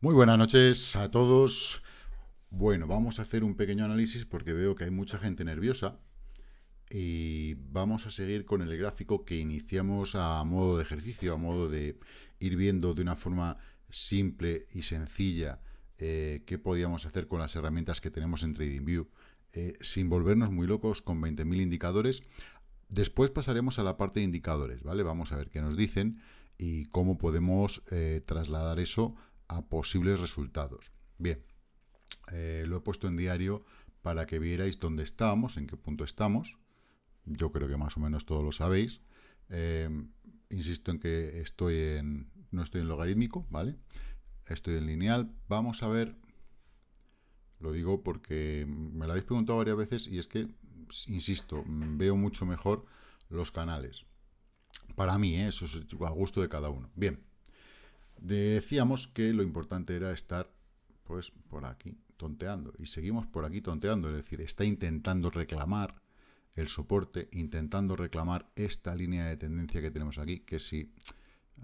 Muy buenas noches a todos. Bueno, vamos a hacer un pequeño análisis porque veo que hay mucha gente nerviosa y vamos a seguir con el gráfico que iniciamos a modo de ejercicio, a modo de ir viendo de una forma simple y sencilla eh, qué podíamos hacer con las herramientas que tenemos en TradingView, eh, sin volvernos muy locos con 20.000 indicadores. Después pasaremos a la parte de indicadores, ¿vale? Vamos a ver qué nos dicen y cómo podemos eh, trasladar eso a posibles resultados. Bien, lo he puesto en diario para que vierais dónde estábamos, en qué punto estamos. Yo creo que más o menos todos lo sabéis. Eh, insisto en que estoy en, no estoy en logarítmico, ¿vale? Estoy en lineal. Vamos a ver, lo digo porque me lo habéis preguntado varias veces y es que, insisto, veo mucho mejor los canales. Para mí, ¿eh? eso es a gusto de cada uno. Bien, decíamos que lo importante era estar, pues, por aquí tonteando. Y seguimos por aquí tonteando, es decir, está intentando reclamar, el soporte, intentando reclamar esta línea de tendencia que tenemos aquí, que si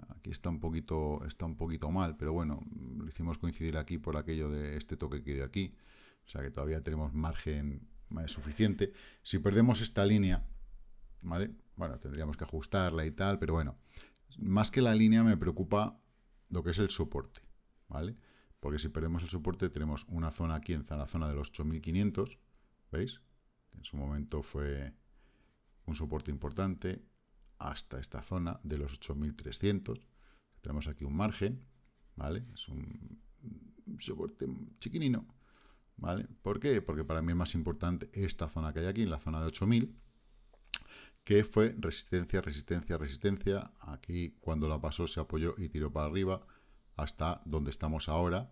aquí está un poquito está un poquito mal, pero bueno, lo hicimos coincidir aquí por aquello de este toque que de aquí, o sea que todavía tenemos margen suficiente. Si perdemos esta línea, ¿vale? Bueno, tendríamos que ajustarla y tal, pero bueno, más que la línea me preocupa lo que es el soporte, ¿vale? Porque si perdemos el soporte tenemos una zona aquí en la zona de los 8500, ¿veis? en su momento fue un soporte importante, hasta esta zona de los 8.300. Tenemos aquí un margen, ¿vale? Es un soporte chiquinino, ¿vale? ¿Por qué? Porque para mí es más importante esta zona que hay aquí, en la zona de 8.000, que fue resistencia, resistencia, resistencia. Aquí cuando la pasó se apoyó y tiró para arriba hasta donde estamos ahora,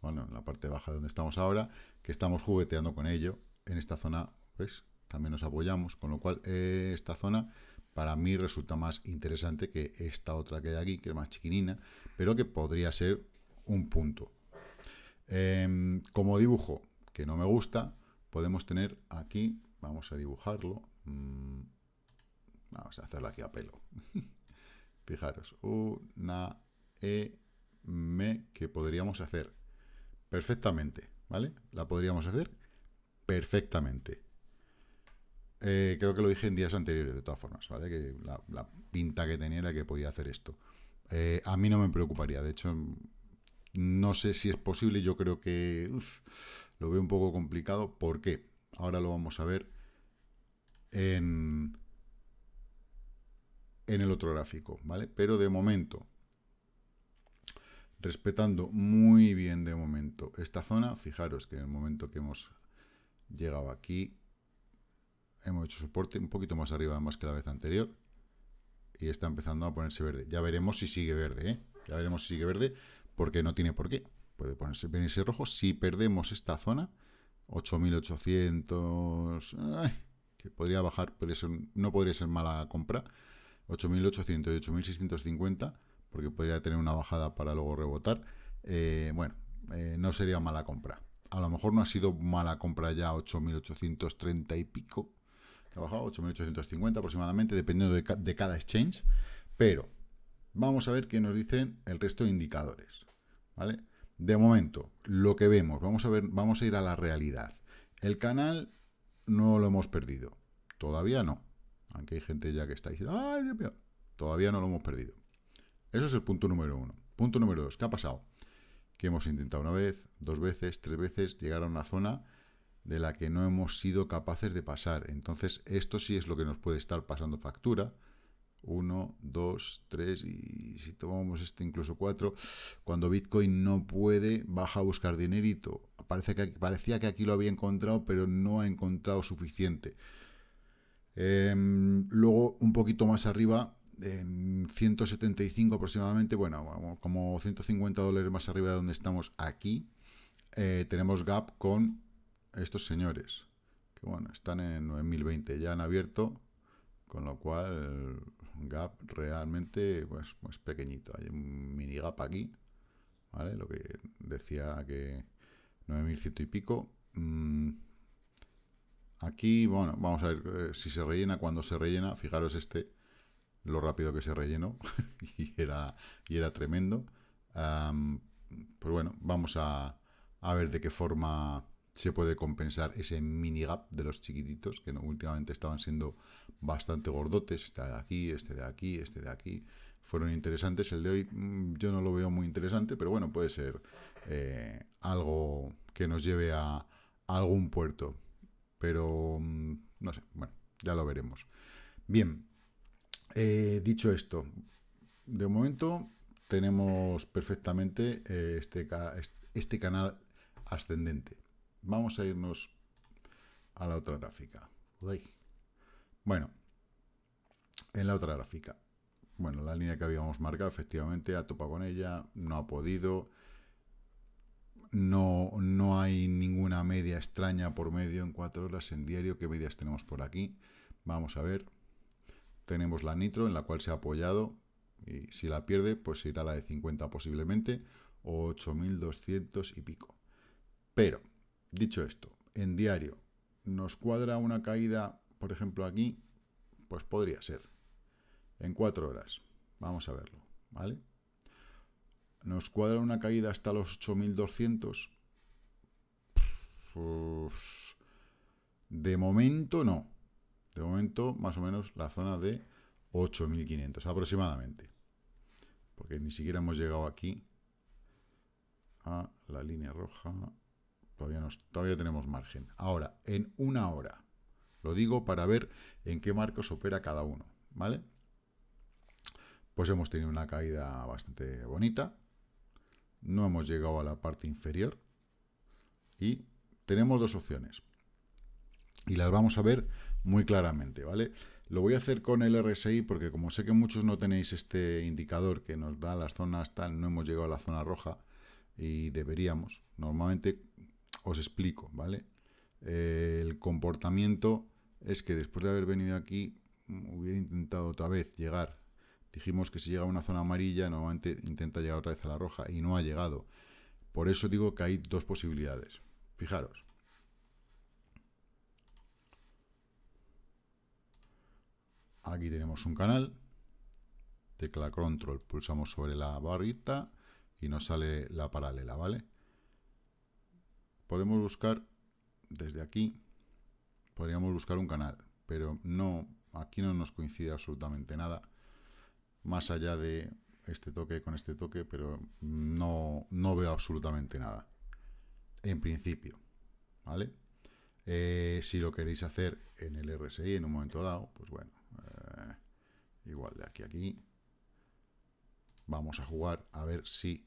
bueno, en la parte baja donde estamos ahora, que estamos jugueteando con ello en esta zona pues, también nos apoyamos, con lo cual eh, esta zona para mí resulta más interesante que esta otra que hay aquí, que es más chiquinina, pero que podría ser un punto. Em, como dibujo, que no me gusta, podemos tener aquí, vamos a dibujarlo, mm, vamos a hacerlo aquí a pelo. Fijaros, una E, M, que podríamos hacer perfectamente, ¿vale? La podríamos hacer perfectamente. Eh, creo que lo dije en días anteriores, de todas formas, ¿vale? Que la, pinta que tenía era que podía hacer esto. Eh, a mí no me preocuparía, de hecho, no sé si es posible, yo creo que lo veo un poco complicado. ¿Por qué? Ahora lo vamos a ver en, en el otro gráfico, ¿vale? Pero de momento, respetando muy bien de momento esta zona, fijaros que en el momento que hemos llegado aquí, hemos hecho soporte un poquito más arriba más que la vez anterior y está empezando a ponerse verde. Ya veremos si sigue verde, ¿eh? Ya veremos si sigue verde, porque no tiene por qué. Puede ponerse, venirse rojo. Si perdemos esta zona, 8800... que podría bajar, pero eso no podría ser mala compra. 8800 y 8650, porque podría tener una bajada para luego rebotar. Eh, bueno, eh, no sería mala compra. A lo mejor no ha sido mala compra ya 8830 y pico, ha bajado 8.850 aproximadamente, dependiendo de, cada exchange. Pero vamos a ver qué nos dicen el resto de indicadores. ¿vale? De momento, lo que vemos, vamos a, ver, vamos a ir a la realidad. El canal no lo hemos perdido. Todavía no. Aunque hay gente ya que está diciendo, Todavía no lo hemos perdido. Eso es el punto número uno. Punto número dos, ¿qué ha pasado? Que hemos intentado una vez, dos veces, tres veces llegar a una zona de la que no hemos sido capaces de pasar. Entonces, esto sí es lo que nos puede estar pasando factura. 1, 2, 3 y si tomamos este incluso 4, cuando Bitcoin no puede, baja a buscar dinerito. Parece que, parecía que aquí lo había encontrado, pero no ha encontrado suficiente. Em, luego, un poquito más arriba, en 175 aproximadamente, bueno, como 150 dólares más arriba de donde estamos aquí, eh, tenemos gap con estos señores, que bueno, están en 9020, ya han abierto, con lo cual gap realmente pues, pues, pequeñito. Hay un mini gap aquí, ¿vale? Lo que decía que 9100 y pico. Mm, aquí, bueno, vamos a ver eh, si se rellena, cuando se rellena, fijaros este, lo rápido que se rellenó, y, era, y era tremendo. pues bueno, vamos a, a ver de qué forma se puede compensar ese mini gap de los chiquititos, que últimamente estaban siendo bastante gordotes, este de aquí, este de aquí, este de aquí, fueron interesantes, el de hoy mm, yo no lo veo muy interesante, pero bueno, puede ser eh, algo que nos lleve a, algún puerto, pero mm, no sé, bueno, ya lo veremos. Bien, eh, dicho esto, de momento tenemos perfectamente eh, este, este canal ascendente. Vamos a irnos a la otra gráfica. Bueno, en la otra gráfica. Bueno, la línea que habíamos marcado, efectivamente, ha topado con ella, no ha podido. No, no hay ninguna media extraña por medio en cuatro horas en diario. ¿Qué medias tenemos por aquí? Vamos a ver. Tenemos la nitro en la cual se ha apoyado. Y si la pierde, pues irá la de 50 posiblemente. O 8.200 y pico. Pero Dicho esto, en diario, ¿nos cuadra una caída, por ejemplo, aquí? Pues podría ser. En cuatro horas. Vamos a verlo, ¿vale? ¿Nos cuadra una caída hasta los 8.200? Pues, de momento no. De momento, más o menos, la zona de 8.500 aproximadamente. Porque ni siquiera hemos llegado aquí a la línea roja Todavía, tenemos margen. Ahora, en una hora. Lo digo para ver en qué marcos opera cada uno, ¿vale? Pues hemos tenido una caída bastante bonita. No hemos llegado a la parte inferior. Y tenemos dos opciones. Y las vamos a ver muy claramente, ¿vale? Lo voy a hacer con el RSI porque como sé que muchos no tenéis este indicador que nos da las zonas tal, no hemos llegado a la zona roja y deberíamos. Normalmente os explico, ¿vale? el comportamiento es que después de haber venido aquí, hubiera intentado otra vez llegar. Dijimos que si llega a una zona amarilla, normalmente intenta llegar otra vez a la roja y no ha llegado. Por eso digo que hay dos posibilidades. Fijaros. Aquí tenemos un canal. Tecla control, pulsamos sobre la barrita y nos sale la paralela, ¿vale? podemos buscar desde aquí, podríamos buscar un canal, pero no, aquí no nos coincide absolutamente nada, más allá de este toque con este toque, pero no, no veo absolutamente nada, en principio, ¿vale? Eh, si lo queréis hacer en el RSI en un momento dado, pues bueno, eh, igual de aquí a aquí, vamos a jugar a ver si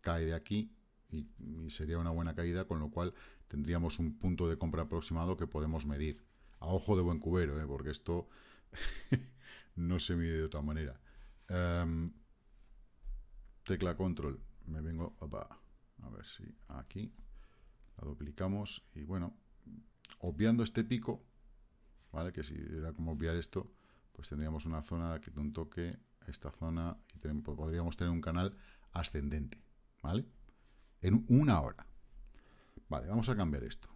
cae de aquí y, sería una buena caída, con lo cual tendríamos un punto de compra aproximado que podemos medir. A ojo de buen cubero, ¿eh? porque esto no se mide de otra manera. Em, tecla control. Me vengo... a ver si aquí la duplicamos y bueno, obviando este pico, ¿vale? Que si era como obviar esto, pues tendríamos una zona que un toque, esta zona, y podríamos tener un canal ascendente, ¿vale? en una hora. Vale, vamos a cambiar esto.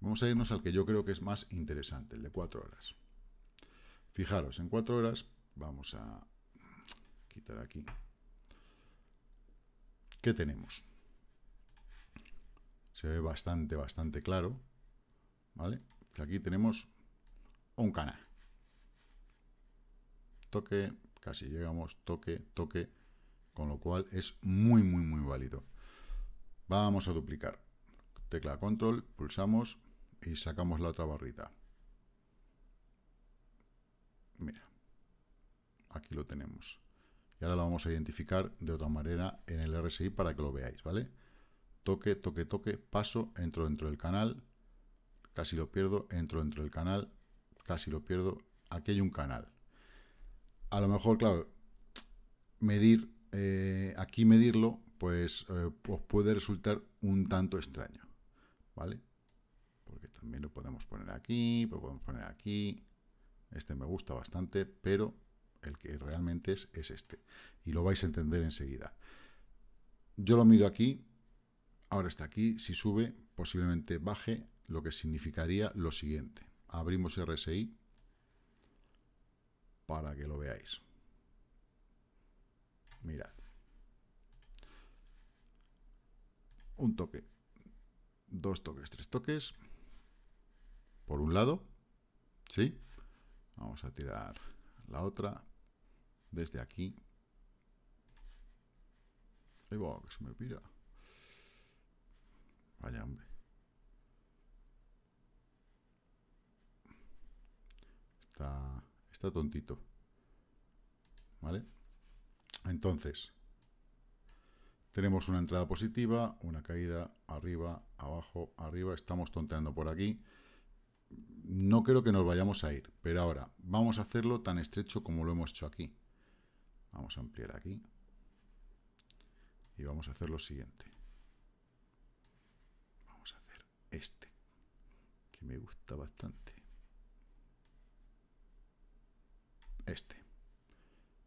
Vamos a irnos al que yo creo que es más interesante, el de cuatro horas. Fijaros, en cuatro horas vamos a quitar aquí. ¿Qué tenemos? Se ve bastante, bastante claro. ¿Vale? aquí tenemos un canal. Toque, casi llegamos, toque, toque, con lo cual es muy, muy, muy válido. Vamos a duplicar. Tecla control, pulsamos y sacamos la otra barrita. Mira, aquí lo tenemos. Y ahora lo vamos a identificar de otra manera en el RSI para que lo veáis, ¿vale? Toque, toque, toque, paso, entro dentro del canal, casi lo pierdo, entro dentro del canal, casi lo pierdo, aquí hay un canal. A lo mejor, claro, medir eh, aquí medirlo, pues os eh, pues puede resultar un tanto extraño, ¿vale? Porque también lo podemos poner aquí, lo podemos poner aquí, este me gusta bastante, pero el que realmente es, es este. Y lo vais a entender enseguida. Yo lo mido aquí, ahora está aquí, si sube, posiblemente baje, lo que significaría lo siguiente. Abrimos RSI para que lo veáis. Mirad. Un toque. Dos toques, tres toques. Por un lado. ¿Sí? Vamos a tirar la otra. Desde aquí. Ahí va, que se me pira. Vaya, hombre. Está, está tontito. ¿Vale? Entonces, tenemos una entrada positiva, una caída, arriba, abajo, arriba, estamos tonteando por aquí. No creo que nos vayamos a ir, pero ahora vamos a hacerlo tan estrecho como lo hemos hecho aquí. Vamos a ampliar aquí y vamos a hacer lo siguiente. Vamos a hacer este, que me gusta bastante. Este.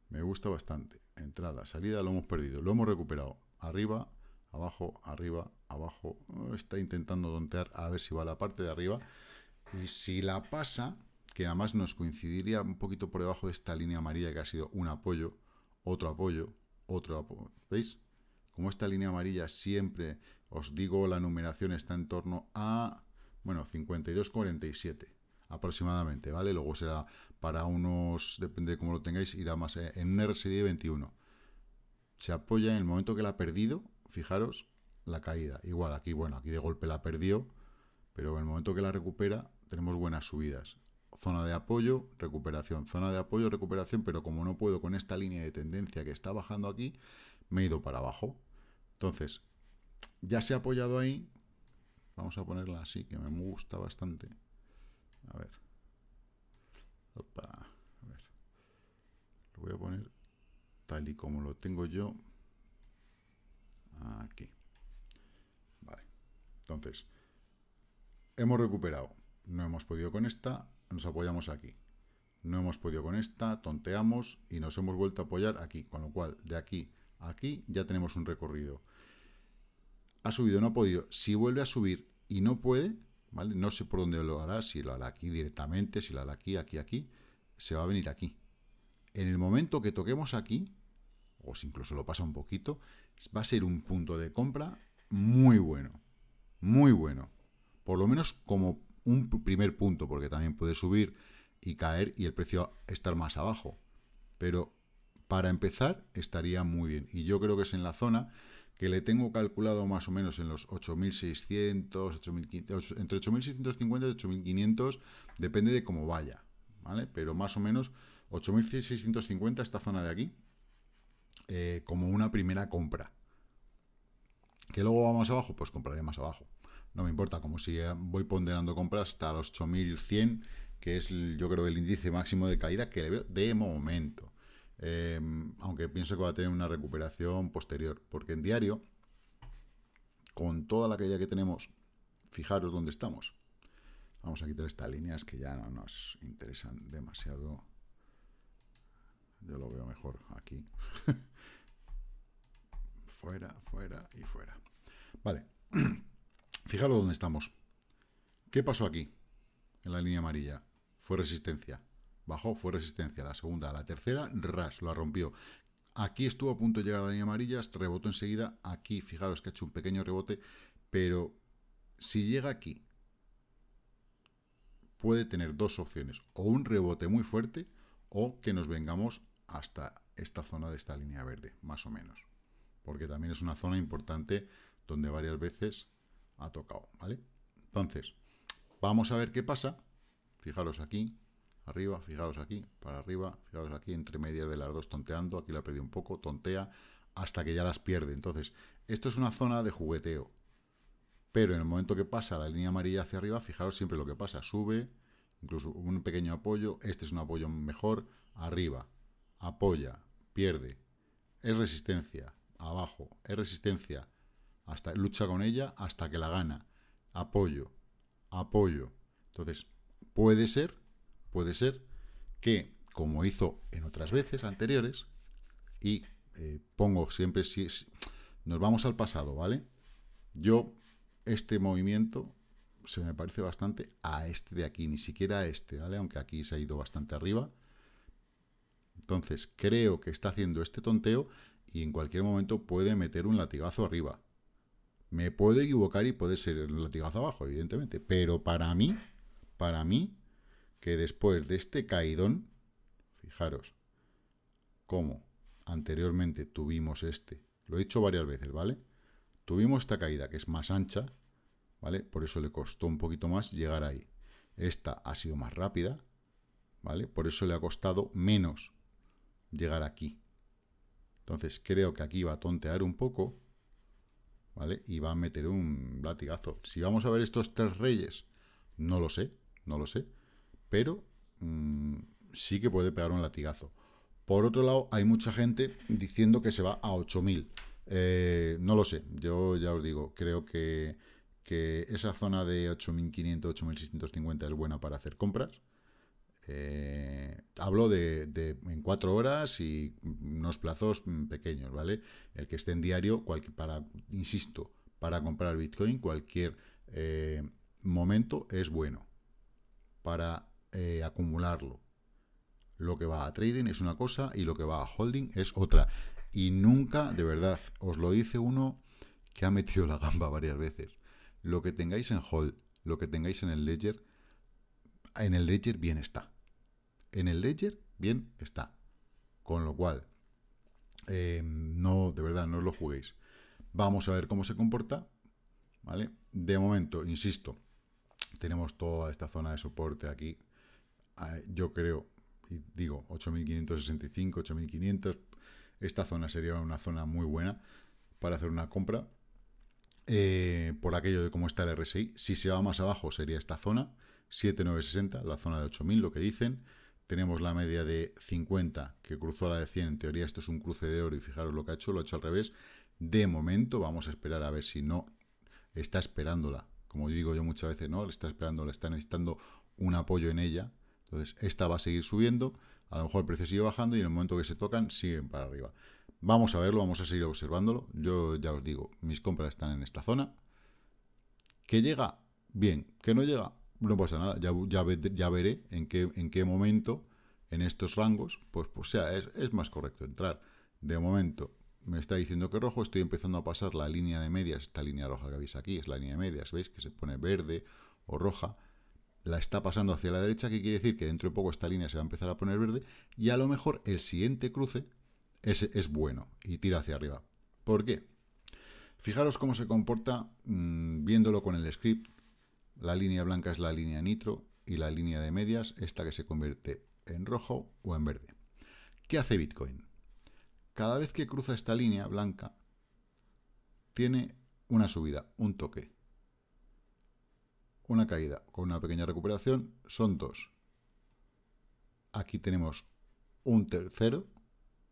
Me gusta bastante. Entrada, salida, lo hemos perdido. Lo hemos recuperado. Arriba, abajo, arriba, abajo. Oh, está intentando tontear a ver si va a la parte de arriba. Y si la pasa, que más nos coincidiría un poquito por debajo de esta línea amarilla que ha sido un apoyo, otro apoyo, otro apoyo. ¿Veis? Como esta línea amarilla siempre, os digo, la numeración está en torno a, bueno, 52,47 aproximadamente, ¿vale? Luego será para unos, depende de cómo lo tengáis, irá más en un 21. Se apoya en el momento que la ha perdido, fijaros, la caída. Igual, aquí, bueno, aquí de golpe la perdió, pero en el momento que la recupera tenemos buenas subidas. Zona de apoyo, recuperación, zona de apoyo, recuperación, pero como no puedo con esta línea de tendencia que está bajando aquí, me he ido para abajo. Entonces, ya se ha apoyado ahí. Vamos a ponerla así, que me gusta bastante. A ver. Lo voy a poner tal y como lo tengo yo. Aquí. Vale. Entonces, hemos recuperado. No hemos podido con esta, nos apoyamos aquí. No hemos podido con esta, tonteamos y nos hemos vuelto a apoyar aquí. Con lo cual, de aquí a aquí ya tenemos un recorrido. Ha subido, no ha podido. Si vuelve a subir y no puede, no sé por dónde lo hará, si lo hará aquí directamente, si lo hará aquí, aquí, aquí, se va a venir aquí. En el momento que toquemos aquí, o si incluso lo pasa un poquito, va a ser un punto de compra muy bueno, muy bueno. Por lo menos como un primer punto, porque también puede subir y caer y el precio estar más abajo. Pero para empezar estaría muy bien. Y yo creo que es en la zona que le tengo calculado más o menos en los 8.600, entre 8.650 y 8.500, depende de cómo vaya, ¿vale? Pero más o menos 8.650 esta zona de aquí, eh, como una primera compra. ¿Que luego va más abajo? Pues compraré más abajo. No me importa, como si voy ponderando compras hasta los 8.100, que es yo creo el índice máximo de caída que le veo de momento. Em, aunque pienso que va a tener una recuperación posterior, porque en diario, con toda la caída que tenemos, fijaros dónde estamos. Vamos a quitar estas líneas que ya no nos interesan demasiado. Yo lo veo mejor aquí. fuera, fuera y fuera. Vale. Fijaros dónde estamos. ¿Qué pasó aquí? En la línea amarilla. Fue resistencia bajó, fue resistencia, la segunda, la tercera, ras, lo rompió. Aquí estuvo a punto de llegar a la línea amarilla, rebotó enseguida, aquí, fijaros que ha hecho un pequeño rebote, pero si llega aquí, puede tener dos opciones, o un rebote muy fuerte, o que nos vengamos hasta esta zona de esta línea verde, más o menos. Porque también es una zona importante donde varias veces ha tocado, ¿vale? Entonces, vamos a ver qué pasa. Fijaros aquí, arriba, fijaros aquí, para arriba, fijaros aquí, entre medias de las dos tonteando, aquí la perdí un poco, tontea, hasta que ya las pierde. Entonces, esto es una zona de jugueteo. Pero en el momento que pasa la línea amarilla hacia arriba, fijaros siempre lo que pasa, sube, incluso un pequeño apoyo, este es un apoyo mejor, arriba, apoya, pierde, es resistencia, abajo, es resistencia, hasta, lucha con ella hasta que la gana, apoyo, apoyo. Entonces, puede ser puede ser que, como hizo en otras veces anteriores, y eh, pongo siempre si nos vamos al pasado, ¿vale? Yo, este movimiento se me parece bastante a este de aquí, ni siquiera a este, ¿vale? Aunque aquí se ha ido bastante arriba. Entonces, creo que está haciendo este tonteo y en cualquier momento puede meter un latigazo arriba. Me puedo equivocar y puede ser un latigazo abajo, evidentemente, pero para mí, para mí, que después de este caidón, fijaros, como anteriormente tuvimos este, lo he dicho varias veces, ¿vale? Tuvimos esta caída que es más ancha, ¿vale? Por eso le costó un poquito más llegar ahí. Esta ha sido más rápida, ¿vale? Por eso le ha costado menos llegar aquí. Entonces creo que aquí va a tontear un poco, ¿vale? Y va a meter un latigazo. Si vamos a ver estos tres reyes, no lo sé, no lo sé pero mm, sí que puede pegar un latigazo. Por otro lado, hay mucha gente diciendo que se va a 8000. Eh, no lo sé, yo ya os digo, creo que, esa zona de 8500, 8650 es buena para hacer compras. Eh, hablo de, en cuatro horas y unos plazos mm, pequeños, ¿vale? El que esté en diario, para, insisto, para comprar Bitcoin, cualquier eh, momento es bueno. Para eh, acumularlo. Lo que va a trading es una cosa y lo que va a holding es otra. Y nunca, de verdad, os lo dice uno que ha metido la gamba varias veces. Lo que tengáis en hold, lo que tengáis en el ledger, en el ledger bien está. En el ledger bien está. Con lo cual, eh, no, de verdad, no os lo juguéis. Vamos a ver cómo se comporta. ¿Vale? De momento, insisto, tenemos toda esta zona de soporte aquí yo creo, y digo, 8.565, 8.500, esta zona sería una zona muy buena para hacer una compra. Eh, por aquello de cómo está el RSI, si se va más abajo sería esta zona, 7.960, la zona de 8.000, lo que dicen. Tenemos la media de 50 que cruzó la de 100, en teoría esto es un cruce de oro y fijaros lo que ha hecho, lo ha hecho al revés. De momento vamos a esperar a ver si no está esperándola, como digo yo muchas veces, ¿no? Le está esperando, le está necesitando un apoyo en ella entonces, esta va a seguir subiendo, a lo mejor el precio sigue bajando y en el momento que se tocan, siguen para arriba. Vamos a verlo, vamos a seguir observándolo. Yo ya os digo, mis compras están en esta zona. Que llega, bien. Que no llega, no pasa nada. Ya, veré en qué, momento, en estos rangos, pues, pues sea, es, es más correcto entrar. De momento, me está diciendo que rojo, estoy empezando a pasar la línea de medias, esta línea roja que veis aquí, es la línea de medias, ¿veis? Que se pone verde o roja la está pasando hacia la derecha, que quiere decir que dentro de poco esta línea se va a empezar a poner verde, y a lo mejor el siguiente cruce es, es bueno y tira hacia arriba. ¿Por qué? Fijaros cómo se comporta mm, viéndolo con el script. La línea blanca es la línea nitro y la línea de medias, esta que se convierte en rojo o en verde. ¿Qué hace Bitcoin? Cada vez que cruza esta línea blanca, tiene una subida, un toque una caída con una pequeña recuperación, son dos. Aquí tenemos un tercero,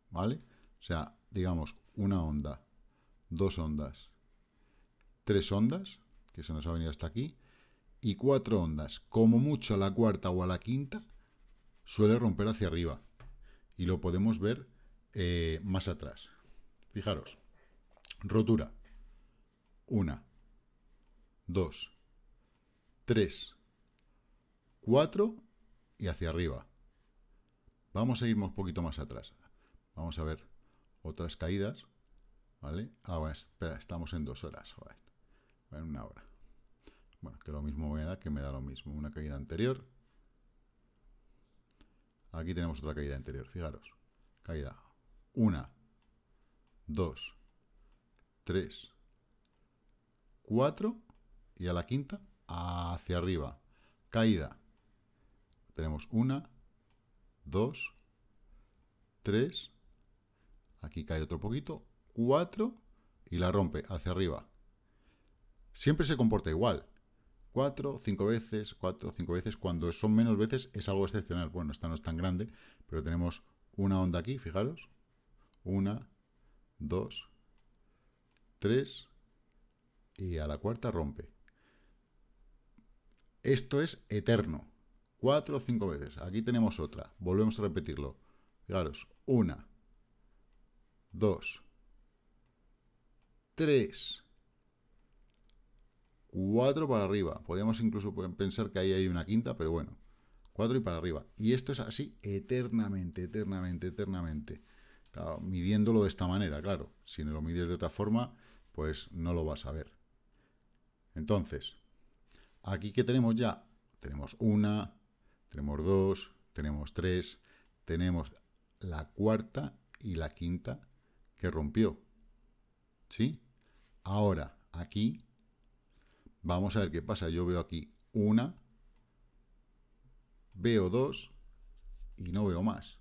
¿vale? O sea, digamos, una onda, dos ondas, tres ondas, que se nos ha venido hasta aquí, y cuatro ondas, como mucho a la cuarta o a la quinta, suele romper hacia arriba. Y lo podemos ver eh, más atrás. Fijaros, rotura. Una, dos, 3, 4 y hacia arriba. Vamos a irnos un poquito más atrás. Vamos a ver otras caídas. ¿Vale? Ah, espera, estamos en dos horas. En una hora. Bueno, que lo mismo me da, que me da lo mismo. Una caída anterior. Aquí tenemos otra caída anterior, fijaros. Caída 1, 2, 3, 4 y a la quinta hacia arriba. Caída. Tenemos una, dos, tres, aquí cae otro poquito, cuatro, y la rompe hacia arriba. Siempre se comporta igual. Cuatro, cinco veces, cuatro, cinco veces. Cuando son menos veces es algo excepcional. Bueno, esta no es tan grande, pero tenemos una onda aquí, fijaros. Una, dos, tres, y a la cuarta rompe. Esto es eterno. Cuatro o cinco veces. Aquí tenemos otra. Volvemos a repetirlo. Fijaros. Una. Dos. Tres. Cuatro para arriba. Podríamos incluso pensar que ahí hay una quinta, pero bueno. Cuatro y para arriba. Y esto es así eternamente, eternamente, eternamente. midiéndolo de esta manera, claro. Si no lo mides de otra forma, pues no lo vas a ver. Entonces, Aquí que tenemos ya, tenemos una, tenemos dos, tenemos tres, tenemos la cuarta y la quinta que rompió. ¿Sí? Ahora, aquí, vamos a ver qué pasa. Yo veo aquí una, veo dos y no veo más.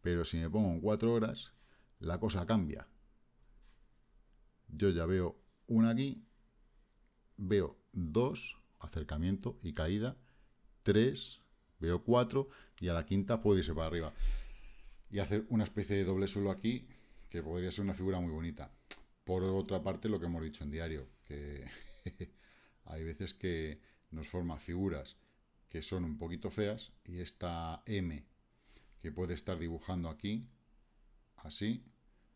Pero si me pongo en cuatro horas, la cosa cambia. Yo ya veo una aquí, veo dos acercamiento y caída, 3, veo 4 y a la quinta puede irse para arriba. Y hacer una especie de doble suelo aquí, que podría ser una figura muy bonita. Por otra parte, lo que hemos dicho en diario, que hay veces que nos forma figuras que son un poquito feas y esta M que puede estar dibujando aquí, así,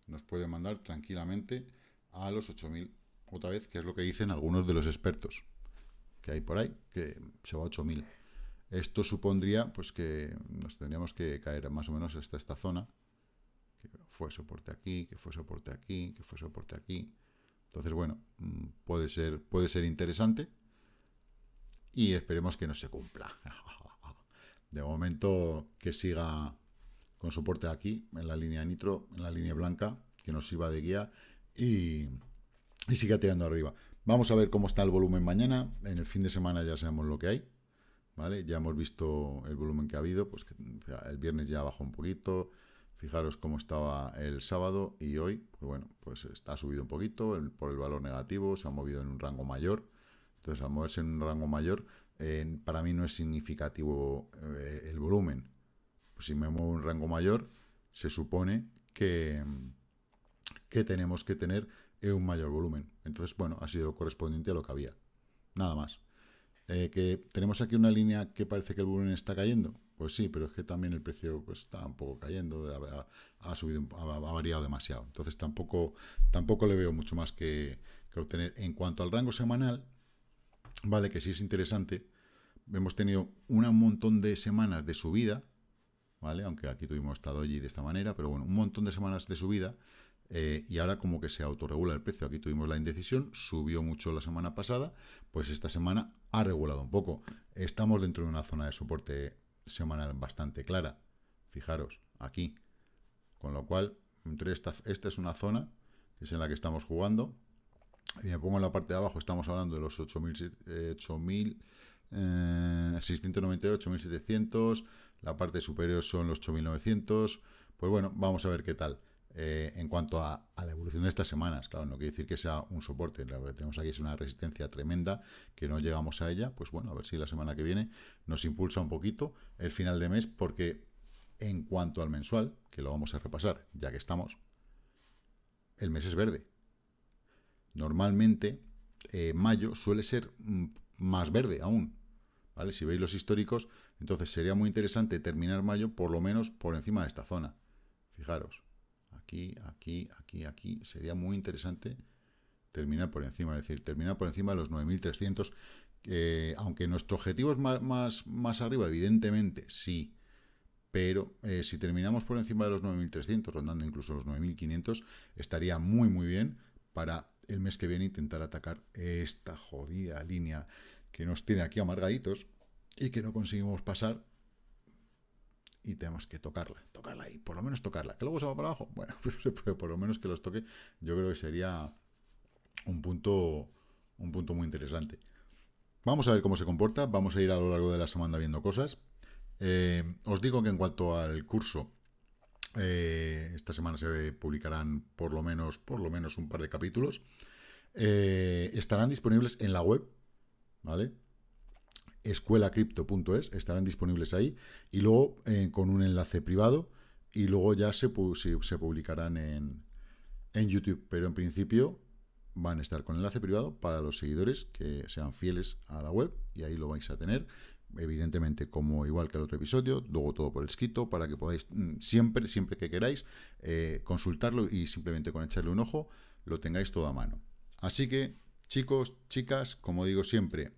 nos puede mandar tranquilamente a los 8000 otra vez, que es lo que dicen algunos de los expertos ahí hay por ahí, que se va a 8.000. Esto supondría pues que nos tendríamos que caer más o menos hasta esta zona, que fue soporte aquí, que fue soporte aquí, que fue soporte aquí. Entonces, bueno, mm, puede ser, puede ser interesante y esperemos que no se cumpla. De momento que siga con soporte aquí, en la línea nitro, en la línea blanca, que nos sirva de guía y, y siga tirando arriba. Vamos a ver cómo está el volumen mañana. En el fin de semana ya sabemos lo que hay. ¿Vale? Ya hemos visto el volumen que ha habido, pues el viernes ya bajó un poquito, fijaros cómo estaba el sábado y hoy, pues bueno, pues está subido un poquito por el valor negativo, se ha movido en un rango mayor, entonces al moverse en un rango mayor, para mí no es significativo eh, el volumen, pues si me muevo en un rango mayor, se supone que, que tenemos que tener un mayor volumen. Entonces, bueno, ha sido correspondiente a lo que había. Nada más. Eh, que tenemos aquí una línea que parece que el volumen está cayendo. Pues sí, pero es que también el precio pues, está un poco cayendo, ha, subido, ha, variado demasiado. Entonces tampoco, tampoco le veo mucho más que, obtener. En cuanto al rango semanal, vale, que sí es interesante. Hemos tenido un montón de semanas de subida, ¿vale? Aunque aquí tuvimos estado allí de esta manera, pero bueno, un montón de semanas de subida eh, y ahora como que se autorregula el precio. Aquí tuvimos la indecisión, subió mucho la semana pasada, pues esta semana ha regulado un poco. Estamos dentro de una zona de soporte semanal bastante clara, fijaros, aquí. Con lo cual, entre esta, esta es una zona que es en la que estamos jugando. Y me pongo en la parte de abajo, estamos hablando de los 8.000... Eh, eh, la parte superior son los 8900, pues bueno, vamos a ver qué tal. Eh, en cuanto a, la evolución de estas semanas. Claro, no quiere decir que sea un soporte, lo que tenemos aquí es una resistencia tremenda, que no llegamos a ella, pues bueno, a ver si la semana que viene nos impulsa un poquito el final de mes, porque en cuanto al mensual, que lo vamos a repasar, ya que estamos, el mes es verde. Normalmente, eh, mayo suele ser mm, más verde aún, ¿Vale? Si veis los históricos, entonces sería muy interesante terminar mayo por lo menos por encima de esta zona. Fijaros aquí, aquí, aquí, aquí. Sería muy interesante terminar por encima, es decir, terminar por encima de los 9.300, eh, aunque nuestro objetivo es más, más, arriba, evidentemente, sí, pero eh, si terminamos por encima de los 9.300, rondando incluso los 9.500, estaría muy, muy bien para el mes que viene intentar atacar esta jodida línea que nos tiene aquí amargaditos y que no conseguimos pasar y tenemos que tocarla, tocarla ahí, por lo menos tocarla, que luego se va para abajo, bueno, pues, pues, por lo menos que los toque, yo creo que sería un punto, un punto muy interesante. Vamos a ver cómo se comporta, vamos a ir a lo largo de la semana viendo cosas. Eh, os digo que en cuanto al curso, eh, esta semana se publicarán por lo menos, por lo menos un par de capítulos. Eh, estarán disponibles en la web, ¿vale? escuelacrypto.es, estarán disponibles ahí, y luego eh, con un enlace privado, y luego ya se, se publicarán en, en YouTube, pero en principio van a estar con enlace privado para los seguidores que sean fieles a la web y ahí lo vais a tener evidentemente como igual que el otro episodio, luego todo por escrito, para que podáis mm, siempre, siempre que queráis, eh, consultarlo y simplemente con echarle un ojo, lo tengáis todo a mano. Así que, chicos, chicas, como digo siempre,